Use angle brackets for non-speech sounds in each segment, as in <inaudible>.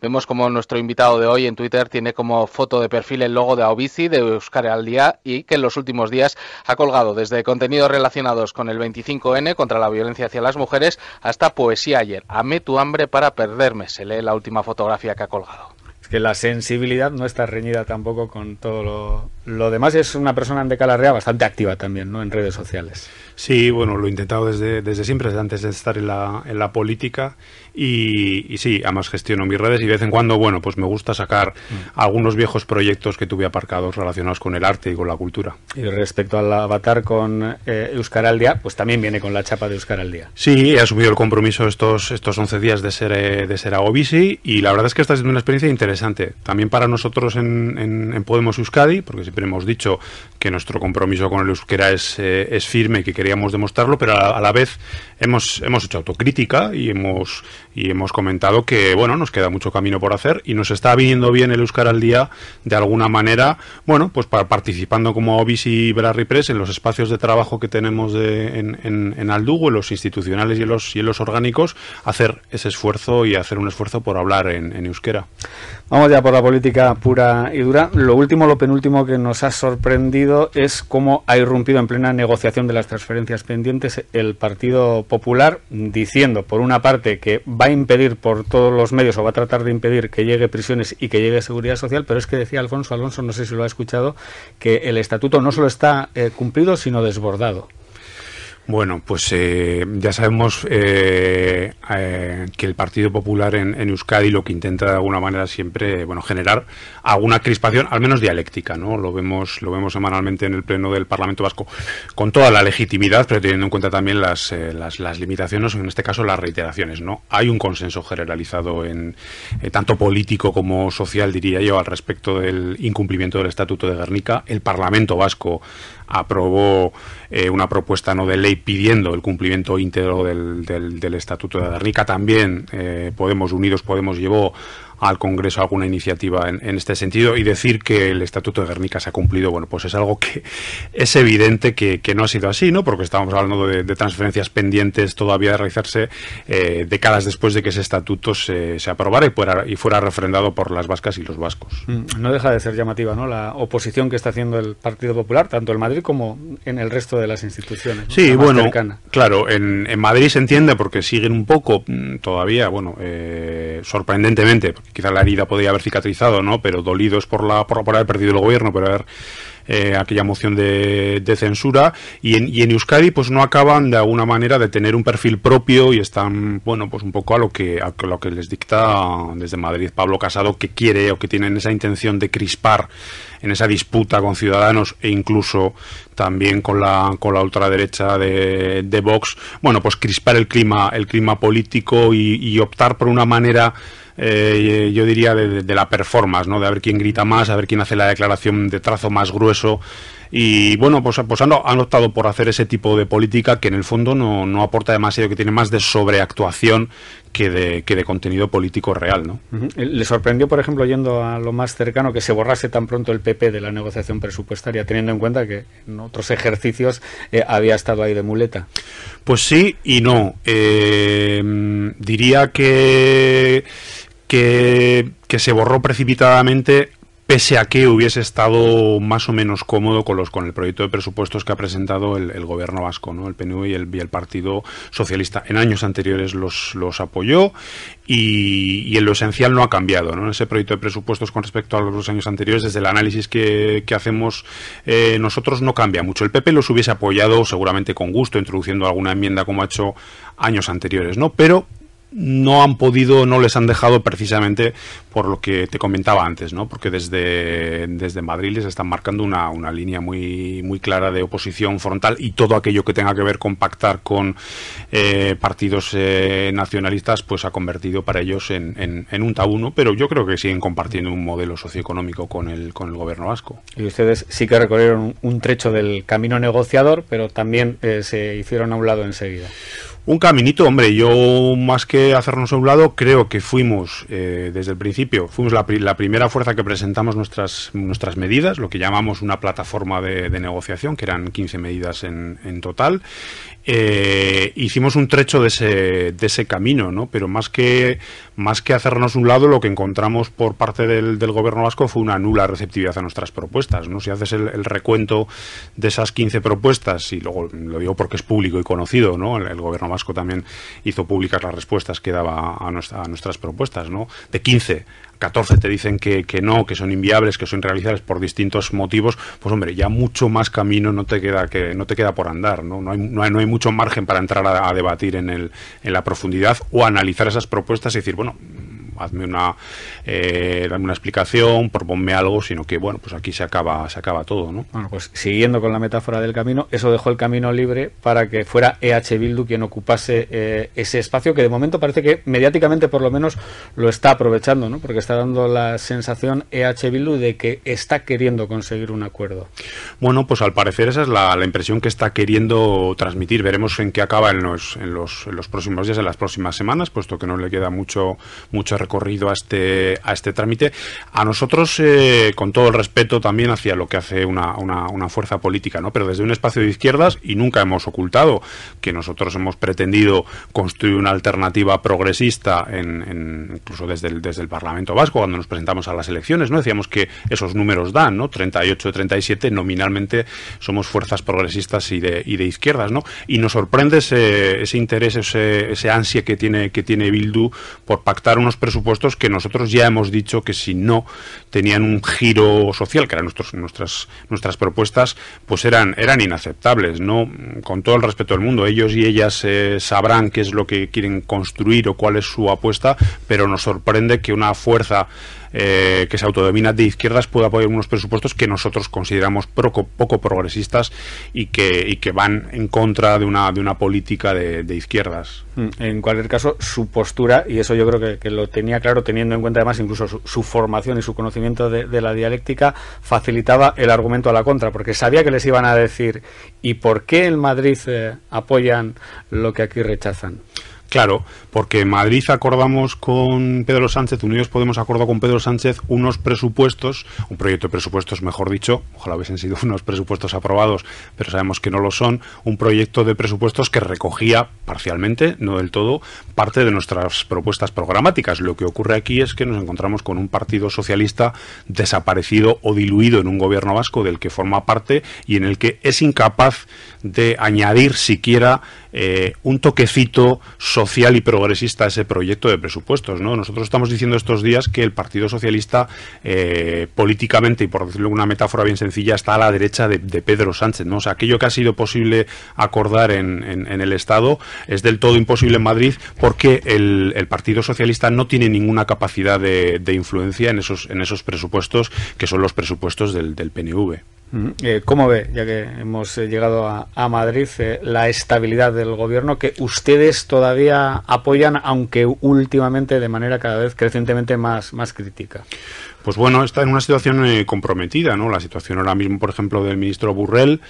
vemos como nuestro invitado de hoy en Twitter tiene como foto de perfil el logo de Aobici de Euskara al Día y que en los últimos días ha colgado desde contenidos relacionados con el 25N contra la violencia hacia las mujeres hasta poesía ayer. ame tu hambre para perderme, se lee la última fotografía que ha colgado. Es que la sensibilidad no está reñida tampoco con todo lo, demás. Es una persona de Calarrea bastante activa también, ¿no? En redes sociales. Sí, bueno, lo he intentado desde, siempre, desde antes de estar en la, política. Y, sí, además gestiono mis redes y de vez en cuando, bueno, pues me gusta sacar mm. algunos viejos proyectos que tuve aparcados relacionados con el arte y con la cultura. Y respecto al avatar con eh, pues también viene con la chapa de Euskara Sí, he asumido el compromiso estos, estos 11 días de ser, a eh, de ser y la verdad es que esta es una experiencia interesante. También para nosotros en, en, Podemos Euskadi, porque siempre hemos dicho que nuestro compromiso con el euskera es, eh, es firme y que queríamos demostrarlo, pero a, la vez hemos, hemos hecho autocrítica y hemos, y hemos comentado que, bueno, nos queda mucho camino por hacer y nos está viniendo bien el euskara al Día de alguna manera, bueno, pues participando como Obis y Brarry Press en los espacios de trabajo que tenemos en, en, Aldugo, en los institucionales y en los, y los orgánicos, hacer ese esfuerzo y hacer un esfuerzo por hablar en, en euskera. Vamos ya por la política pura y dura. Lo último, lo penúltimo que nos ha sorprendido es cómo ha irrumpido en plena negociación de las transferencias pendientes el Partido Popular, diciendo, por una parte, que va a impedir por todos los medios o va a tratar de impedir que llegue prisiones y que llegue seguridad social, pero es que decía Alfonso Alonso, no sé si lo ha escuchado, que el estatuto no solo está eh, cumplido, sino desbordado. Bueno, pues eh, ya sabemos eh, eh, que el Partido Popular en, Euskadi lo que intenta de alguna manera siempre, bueno, generar alguna crispación, al menos dialéctica, ¿no? Lo vemos, lo vemos semanalmente en el pleno del Parlamento Vasco, con toda la legitimidad, pero teniendo en cuenta también las, las, las limitaciones, en este caso las reiteraciones, ¿no? Hay un consenso generalizado en tanto político como social, diría yo, al respecto del incumplimiento del Estatuto de Guernica. El Parlamento Vasco aprobó una propuesta no de ley pidiendo el cumplimiento íntegro del, del, Estatuto de Adarnica. También eh, Podemos Unidos Podemos llevó al Congreso alguna iniciativa en, este sentido y decir que el Estatuto de Guernica se ha cumplido, bueno, pues es algo que es evidente que, no ha sido así, ¿no? Porque estamos hablando de, transferencias pendientes todavía de realizarse eh, décadas después de que ese estatuto se, aprobara y fuera, refrendado por las vascas y los vascos. Mm, no deja de ser llamativa, ¿no? La oposición que está haciendo el Partido Popular, tanto en Madrid como en el resto de las instituciones. Sí, bueno, claro, en, Madrid se entiende porque siguen un poco mm, todavía, bueno, eh, sorprendentemente, quizá la herida podría haber cicatrizado, ¿no? Pero dolidos por, la, por, haber perdido el gobierno, por haber eh, aquella moción de, de censura y en, y en, Euskadi pues no acaban de alguna manera de tener un perfil propio y están bueno pues un poco a lo que a lo que les dicta desde Madrid Pablo Casado que quiere o que tienen esa intención de crispar en esa disputa con Ciudadanos e incluso también con la con la ultraderecha de, de Vox bueno pues crispar el clima el clima político y optar por una manera eh, yo diría, de, la performance, ¿no? De ver quién grita más, a ver quién hace la declaración de trazo más grueso. Y bueno, pues, pues han, optado por hacer ese tipo de política que en el fondo no, aporta demasiado, que tiene más de sobreactuación que de, que de contenido político real. ¿no? Eh, ¿Le sorprendió, por ejemplo, yendo a lo más cercano, que se borrase tan pronto el PP de la negociación presupuestaria, teniendo en cuenta que en otros ejercicios eh, había estado ahí de muleta? Pues sí y no. diría que que, se borró precipitadamente pese a que hubiese estado más o menos cómodo con los con el proyecto de presupuestos que ha presentado el, gobierno vasco, el PNV y el, Partido Socialista. En años anteriores los, los apoyó y, en lo esencial no ha cambiado. ¿no? Ese proyecto de presupuestos con respecto a los años anteriores, desde el análisis que, hacemos eh, nosotros, no cambia mucho. El PP los hubiese apoyado seguramente con gusto, introduciendo alguna enmienda como ha hecho años anteriores, ¿no? Pero no han podido, no les han dejado precisamente por lo que te comentaba antes, ¿no? Porque desde, desde Madrid les están marcando una, línea muy, muy clara de oposición frontal y todo aquello que tenga que ver con pactar con eh, partidos eh, nacionalistas, pues ha convertido para ellos en, en, un tabú, Pero yo creo que siguen compartiendo un modelo socioeconómico con el, con el gobierno vasco. Y ustedes sí que recorrieron un trecho del camino negociador, pero también eh, se hicieron a un lado enseguida. Un caminito, hombre, yo más que hacernos a un lado, creo que fuimos eh, desde el principio, fuimos la, primera fuerza que presentamos nuestras, nuestras medidas, lo que llamamos una plataforma de, negociación, que eran 15 medidas en, en total, eh, hicimos un trecho de ese, de ese camino, ¿no? Pero más que, más que hacernos un lado, lo que encontramos por parte del, gobierno vasco fue una nula receptividad a nuestras propuestas, ¿no? Si haces el, recuento de esas 15 propuestas, y luego lo digo porque es público y conocido, ¿no? El, gobierno vasco también hizo públicas las respuestas que daba a, nuestras propuestas, ¿no? De 15 14 te dicen que, no, que son inviables, que son realizables por distintos motivos, pues hombre, ya mucho más camino no te queda, que, no te queda por andar, ¿no? No, hay, no, hay, mucho margen para entrar a, a debatir en, el, en la profundidad o analizar esas propuestas y decir, bueno, hazme una, eh, dame una explicación, proponme algo, sino que, bueno, pues aquí se acaba, se acaba todo, ¿no? Bueno, pues siguiendo con la metáfora del camino, eso dejó el camino libre para que fuera EH Bildu quien ocupase eh, ese espacio que de momento parece que mediáticamente por lo menos lo está aprovechando, ¿no? Porque está dando la sensación EH Bildu de que está queriendo conseguir un acuerdo. Bueno, pues al parecer esa es la, la impresión que está queriendo transmitir. Veremos en qué acaba en los, en los, en los próximos días, en las próximas semanas, puesto que no le queda mucho, mucho recorrido a este, a este trámite. A nosotros, eh, con todo el respeto también hacia lo que hace una, una, una, fuerza política, ¿no? pero desde un espacio de izquierdas, y nunca hemos ocultado que nosotros hemos pretendido construir una alternativa progresista, en, incluso desde el, desde el Parlamento Vasco, cuando nos presentamos a las elecciones, ¿no? decíamos que esos números dan, ¿no? 38, 37, nominalmente somos fuerzas progresistas y de, y de izquierdas, ¿no? Y nos sorprende ese, ese interés, ese, ese ansia que tiene, que tiene Bildu por pactar unos presupuestos supuestos que nosotros ya hemos dicho que si no tenían un giro social, que eran nuestras, nuestras propuestas, pues eran, eran inaceptables. ¿no? Con todo el respeto del mundo, ellos y ellas eh, sabrán qué es lo que quieren construir o cuál es su apuesta, pero nos sorprende que una fuerza eh, que se autodomina de izquierdas puede apoyar unos presupuestos que nosotros consideramos poco, progresistas y que, que van en contra de una, de una política de, izquierdas. Mm, en cualquier caso, su postura, y eso yo creo que, lo tenía claro, teniendo en cuenta además incluso su, formación y su conocimiento de, la dialéctica, facilitaba el argumento a la contra, porque sabía que les iban a decir, ¿y por qué en Madrid eh, apoyan lo que aquí rechazan? Claro, porque Madrid acordamos con Pedro Sánchez, Unidos Podemos acordar con Pedro Sánchez unos presupuestos, un proyecto de presupuestos, mejor dicho, ojalá hubiesen sido <laughs> unos presupuestos aprobados, pero sabemos que no lo son, un proyecto de presupuestos que recogía parcialmente, no del todo, parte de nuestras propuestas programáticas. Lo que ocurre aquí es que nos encontramos con un partido socialista desaparecido o diluido en un gobierno vasco del que forma parte y en el que es incapaz de añadir siquiera eh, un toquecito social y progresista a ese proyecto de presupuestos. ¿no? Nosotros estamos diciendo estos días que el Partido Socialista, eh, políticamente, y por decirlo con una metáfora bien sencilla, está a la derecha de, Pedro Sánchez. ¿no? O sea, aquello que ha sido posible acordar en, el Estado es del todo imposible en Madrid porque el, Partido Socialista no tiene ninguna capacidad de, influencia en esos, en esos presupuestos que son los presupuestos del PNV. Mm, eh, ¿Cómo ve, ya que hemos eh, llegado a, Madrid, eh, la estabilidad del gobierno que ustedes todavía apoyan, aunque últimamente de manera cada vez crecientemente más, más crítica? Pues bueno, está en una situación comprometida, ¿no? La situación ahora mismo, por ejemplo, del ministro Burrell,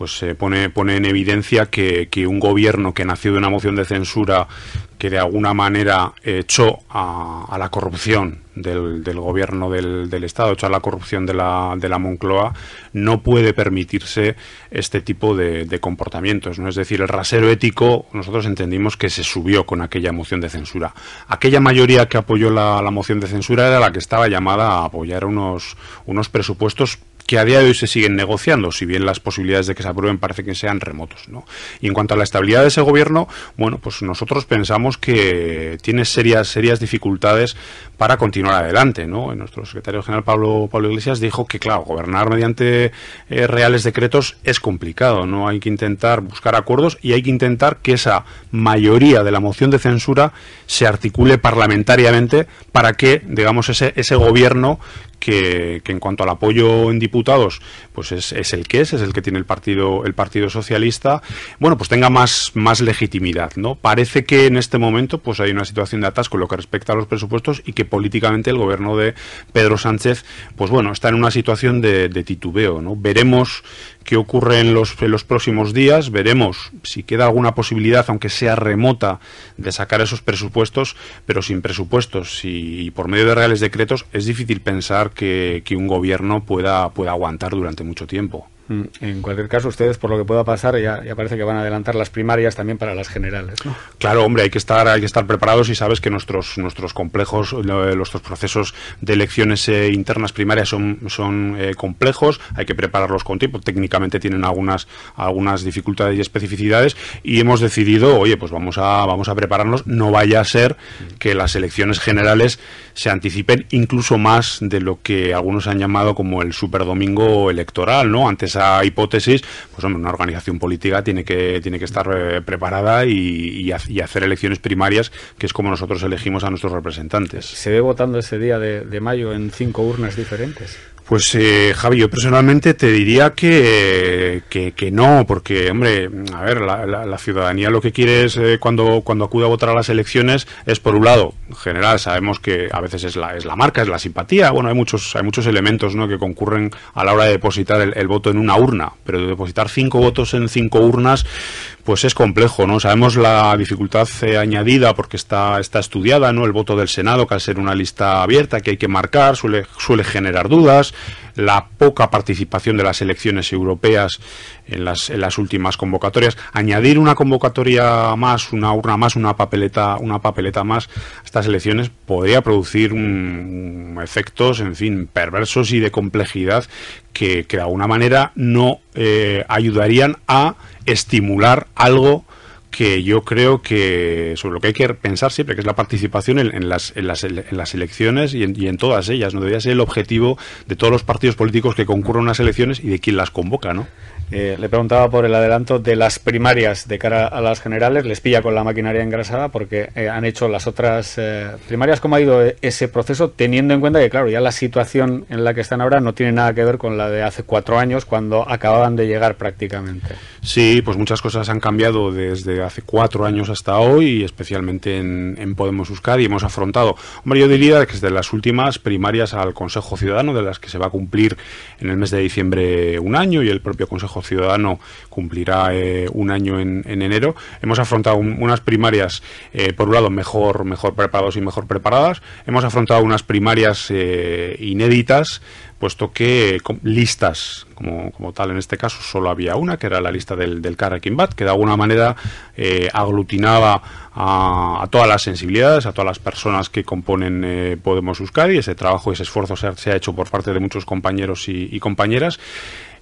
pues se eh, pone, pone en evidencia que, un gobierno que nació de una moción de censura que de alguna manera echó a, la corrupción del, gobierno del, Estado, echó a la corrupción de la, de la Moncloa, no puede permitirse este tipo de, comportamientos. ¿no? Es decir, el rasero ético nosotros entendimos que se subió con aquella moción de censura. Aquella mayoría que apoyó la, moción de censura era la que estaba llamada a apoyar unos, unos presupuestos que a día de hoy se siguen negociando, si bien las posibilidades de que se aprueben parece que sean remotos. ¿no? Y en cuanto a la estabilidad de ese gobierno, bueno, pues nosotros pensamos que tiene serias, serias dificultades para continuar adelante. ¿no? Nuestro secretario general Pablo, Pablo Iglesias dijo que, claro, gobernar mediante eh, reales decretos es complicado, ¿no? Hay que intentar buscar acuerdos y hay que intentar que esa mayoría de la moción de censura se articule parlamentariamente para que, digamos, ese, ese gobierno que, en cuanto al apoyo en diputados, pues es, el que es, es el que tiene el partido, el Partido Socialista, bueno, pues tenga más, más legitimidad, ¿no? Parece que en este momento pues hay una situación de atasco en lo que respecta a los presupuestos y que políticamente el gobierno de Pedro Sánchez, pues bueno, está en una situación de, de titubeo, ¿no? Veremos qué ocurre en los, en los próximos días. Veremos si queda alguna posibilidad, aunque sea remota, de sacar esos presupuestos, pero sin presupuestos y, por medio de reales decretos es difícil pensar que, que un gobierno pueda, pueda aguantar durante mucho tiempo. Mm, en cualquier caso, ustedes, por lo que pueda pasar, ya, parece que van a adelantar las primarias también para las generales. ¿no? Claro, hombre, hay que estar, hay que estar preparados y sabes que nuestros, nuestros complejos, eh, nuestros procesos de elecciones eh, internas primarias son, son eh, complejos, hay que prepararlos con tiempo. Técnicamente tienen algunas, algunas dificultades y especificidades y hemos decidido, oye, pues vamos a, vamos a prepararnos. No vaya a ser que las elecciones generales se anticipen incluso más de lo que algunos han llamado como el superdomingo electoral, ¿no? Antes esa hipótesis, pues hombre, una organización política tiene que, tiene que estar eh, preparada y, hacer elecciones primarias, que es como nosotros elegimos a nuestros representantes. ¿Se ve votando ese día de mayo en cinco urnas diferentes? Pues eh, Javi, yo personalmente te diría que, no, porque, hombre, a ver, la, ciudadanía lo que quiere es eh, cuando, cuando acude a votar a las elecciones es, por un lado, en general, sabemos que a veces es la, es la marca, es la simpatía, bueno, hay muchos, hay muchos elementos ¿no? que concurren a la hora de depositar el, voto en una urna, pero depositar cinco votos en cinco urnas, pues es complejo, ¿no? Sabemos la dificultad eh, añadida porque está, está estudiada, ¿no? El voto del Senado, que al ser una lista abierta que hay que marcar, suele, suele generar dudas la poca participación de las elecciones europeas en las, últimas convocatorias. Añadir una convocatoria más, una urna más, una papeleta, una papeleta más a estas elecciones podría producir efectos, en fin, perversos y de complejidad que, de alguna manera no eh, ayudarían a estimular algo que yo creo que sobre lo que hay que pensar siempre, que es la participación en, en, las, en, las, en las, elecciones y, en, todas ellas. No debería ser el objetivo de todos los partidos políticos que concurren a las elecciones y de quien las convoca, ¿no? Eh, le preguntaba por el adelanto de las primarias de cara a las generales. Les pilla con la maquinaria engrasada porque eh, han hecho las otras eh, primarias. ¿Cómo ha ido ese proceso? Teniendo en cuenta que, claro, ya la situación en la que están ahora no tiene nada que ver con la de hace cuatro años, cuando acababan de llegar prácticamente. Sí, pues muchas cosas han cambiado desde hace cuatro años hasta hoy, especialmente en, podemos Podemos y Hemos afrontado, hombre, yo diría que desde las últimas primarias al Consejo Ciudadano, de las que se va a cumplir en el mes de diciembre un año, y el propio Consejo Ciudadano cumplirá eh, un año en, enero. Hemos afrontado unas primarias, eh, por un lado, mejor, mejor preparados y mejor preparadas. Hemos afrontado unas primarias eh, inéditas, puesto que listas, como, tal en este caso, solo había una, que era la lista del, del Bat, que de alguna manera aglutinaba a, todas las sensibilidades, a todas las personas que componen Podemos buscar y Ese trabajo, ese esfuerzo se, ha hecho por parte de muchos compañeros y compañeras.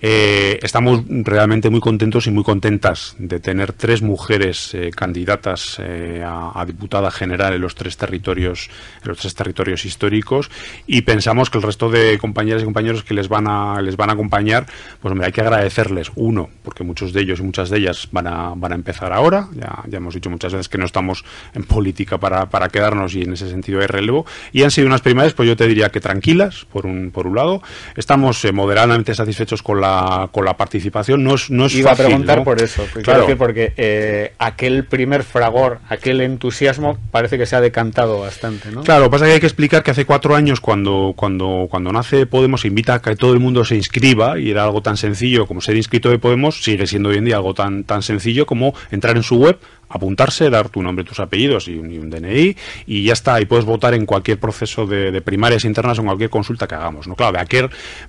Eh, estamos realmente muy contentos y muy contentas de tener tres mujeres eh, candidatas eh, a, diputada general en los tres territorios, en los tres territorios históricos, y pensamos que el resto de compañeras y compañeros que les van a les van a acompañar, pues me hay que agradecerles uno, porque muchos de ellos y muchas de ellas van a, van a empezar ahora. Ya, ya hemos dicho muchas veces que no estamos en política para, quedarnos y en ese sentido hay relevo. Y han sido unas primarias, pues yo te diría que tranquilas, por un por un lado. Estamos moderadamente satisfechos con la con la participación no es, no es Iba a preguntar por eso, porque claro. que porque eh, aquel primer fragor, aquel entusiasmo parece que se ha decantado bastante, ¿no? Claro, pasa que hay que explicar que hace cuatro años cuando, cuando, cuando nace Podemos invita a que todo el mundo se inscriba y era algo tan sencillo como ser inscrito de Podemos, sigue siendo hoy en día algo tan, tan sencillo como entrar en su web, apuntarse, dar tu nombre, tus apellidos y un, DNI y ya está, y puedes votar en cualquier proceso de, primarias internas o en cualquier consulta que hagamos. ¿no? Claro,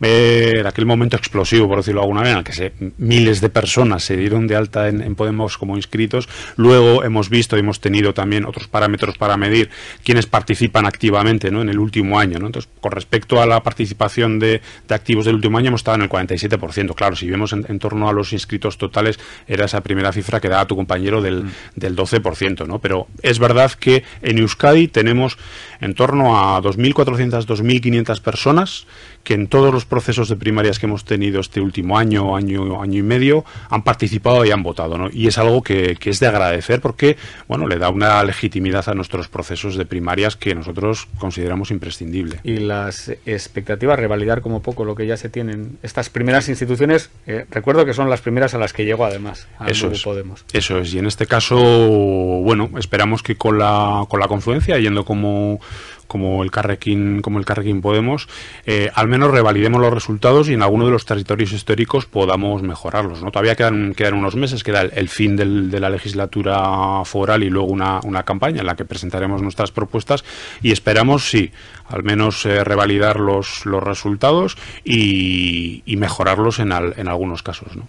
eh, de aquel, momento explosivo, por decirlo de alguna manera, en el que se, miles de personas se dieron de alta en, Podemos como inscritos, luego hemos visto y hemos tenido también otros parámetros para medir quiénes participan activamente ¿no? en el último año. Entonces, con respecto a la participación de, activos del último año, hemos estado en el 47%. Claro, si vemos en, torno a los inscritos totales, era esa primera cifra que daba tu compañero del, mm del 12%, ¿no? Pero es verdad que en Euskadi tenemos en torno a 2.400, 2.500 personas que en todos los procesos de primarias que hemos tenido este último año, año, año y medio, han participado y han votado, ¿no? Y es algo que, es de agradecer porque, bueno, le da una legitimidad a nuestros procesos de primarias que nosotros consideramos imprescindible. Y las expectativas, revalidar como poco lo que ya se tienen estas primeras instituciones, eh, recuerdo que son las primeras a las que llego además, A eso Podemos. Eso es, y en este caso bueno, esperamos que con la, con la confluencia, yendo como, como el Carrequín, como el Carrequín Podemos, eh, al menos revalidemos los resultados y en alguno de los territorios históricos podamos mejorarlos. ¿no? Todavía quedan, quedan unos meses, queda el, fin de la legislatura foral y luego una, campaña en la que presentaremos nuestras propuestas y esperamos, sí, al menos eh, revalidar los, los resultados y, mejorarlos en, en algunos casos. ¿no?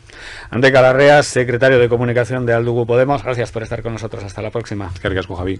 Ante Calarreas, secretario de Comunicación de Aldugu Podemos, gracias por estar con nosotros. Hasta la próxima. Gracias, Javi.